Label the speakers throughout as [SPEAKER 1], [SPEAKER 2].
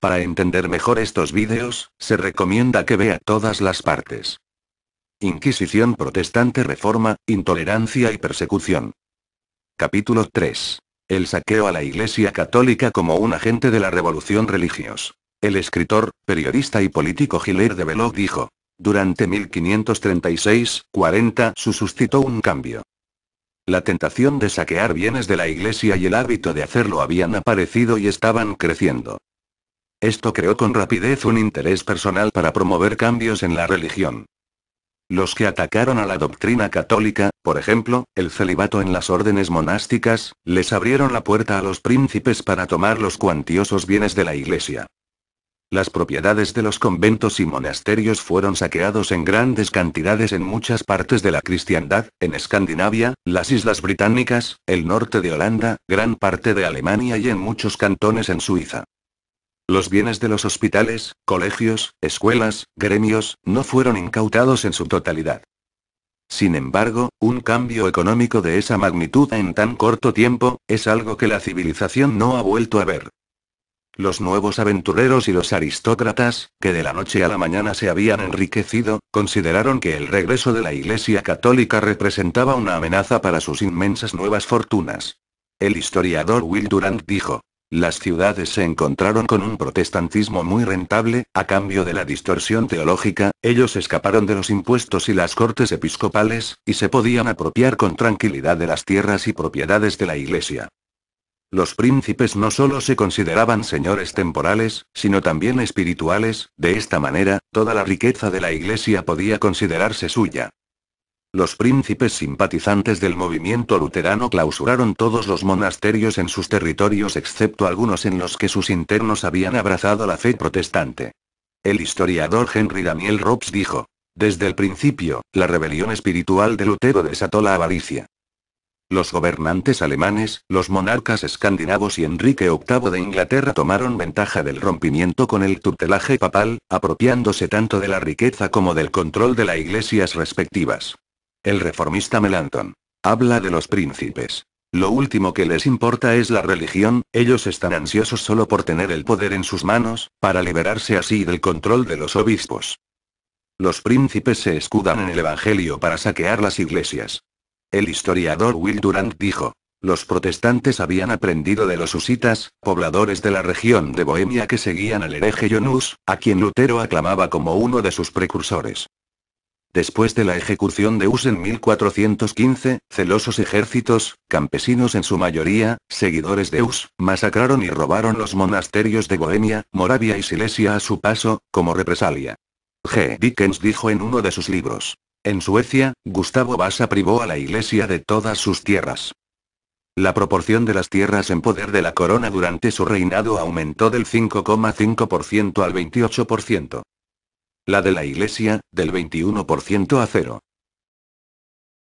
[SPEAKER 1] Para entender mejor estos vídeos, se recomienda que vea todas las partes. Inquisición protestante reforma, intolerancia y persecución. Capítulo 3. El saqueo a la Iglesia Católica como un agente de la revolución religiosa. El escritor, periodista y político Giler de Veloc dijo. Durante 1536-40 su suscitó un cambio. La tentación de saquear bienes de la iglesia y el hábito de hacerlo habían aparecido y estaban creciendo. Esto creó con rapidez un interés personal para promover cambios en la religión. Los que atacaron a la doctrina católica, por ejemplo, el celibato en las órdenes monásticas, les abrieron la puerta a los príncipes para tomar los cuantiosos bienes de la iglesia. Las propiedades de los conventos y monasterios fueron saqueados en grandes cantidades en muchas partes de la cristiandad, en Escandinavia, las Islas Británicas, el norte de Holanda, gran parte de Alemania y en muchos cantones en Suiza. Los bienes de los hospitales, colegios, escuelas, gremios, no fueron incautados en su totalidad. Sin embargo, un cambio económico de esa magnitud en tan corto tiempo, es algo que la civilización no ha vuelto a ver. Los nuevos aventureros y los aristócratas, que de la noche a la mañana se habían enriquecido, consideraron que el regreso de la Iglesia Católica representaba una amenaza para sus inmensas nuevas fortunas. El historiador Will Durant dijo, las ciudades se encontraron con un protestantismo muy rentable, a cambio de la distorsión teológica, ellos escaparon de los impuestos y las cortes episcopales, y se podían apropiar con tranquilidad de las tierras y propiedades de la iglesia. Los príncipes no solo se consideraban señores temporales, sino también espirituales, de esta manera, toda la riqueza de la iglesia podía considerarse suya. Los príncipes simpatizantes del movimiento luterano clausuraron todos los monasterios en sus territorios excepto algunos en los que sus internos habían abrazado la fe protestante. El historiador Henry Daniel Robs dijo, desde el principio, la rebelión espiritual de Lutero desató la avaricia. Los gobernantes alemanes, los monarcas escandinavos y Enrique VIII de Inglaterra tomaron ventaja del rompimiento con el tutelaje papal, apropiándose tanto de la riqueza como del control de las iglesias respectivas. El reformista Melanton. Habla de los príncipes. Lo último que les importa es la religión, ellos están ansiosos solo por tener el poder en sus manos, para liberarse así del control de los obispos. Los príncipes se escudan en el Evangelio para saquear las iglesias. El historiador Will Durant dijo, los protestantes habían aprendido de los husitas, pobladores de la región de Bohemia que seguían al hereje Jonus, a quien Lutero aclamaba como uno de sus precursores. Después de la ejecución de Us en 1415, celosos ejércitos, campesinos en su mayoría, seguidores de Us, masacraron y robaron los monasterios de Bohemia, Moravia y Silesia a su paso, como represalia. G. Dickens dijo en uno de sus libros. En Suecia, Gustavo Vasa privó a la iglesia de todas sus tierras. La proporción de las tierras en poder de la corona durante su reinado aumentó del 5,5% al 28%. La de la Iglesia, del 21% a cero.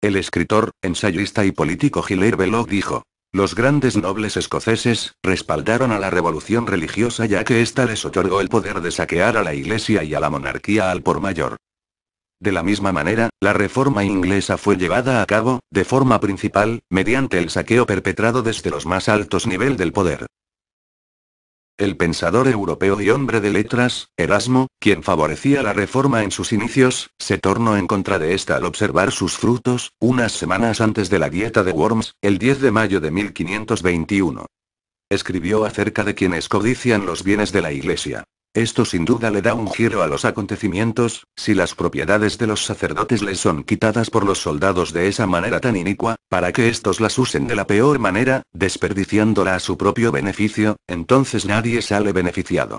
[SPEAKER 1] El escritor, ensayista y político Hilaire Belloc dijo. Los grandes nobles escoceses respaldaron a la revolución religiosa ya que ésta les otorgó el poder de saquear a la iglesia y a la monarquía al por mayor. De la misma manera, la reforma inglesa fue llevada a cabo, de forma principal, mediante el saqueo perpetrado desde los más altos niveles del poder. El pensador europeo y hombre de letras, Erasmo, quien favorecía la reforma en sus inicios, se tornó en contra de esta al observar sus frutos, unas semanas antes de la dieta de Worms, el 10 de mayo de 1521. Escribió acerca de quienes codician los bienes de la Iglesia. Esto sin duda le da un giro a los acontecimientos, si las propiedades de los sacerdotes les son quitadas por los soldados de esa manera tan inicua, para que estos las usen de la peor manera, desperdiciándola a su propio beneficio, entonces nadie sale beneficiado.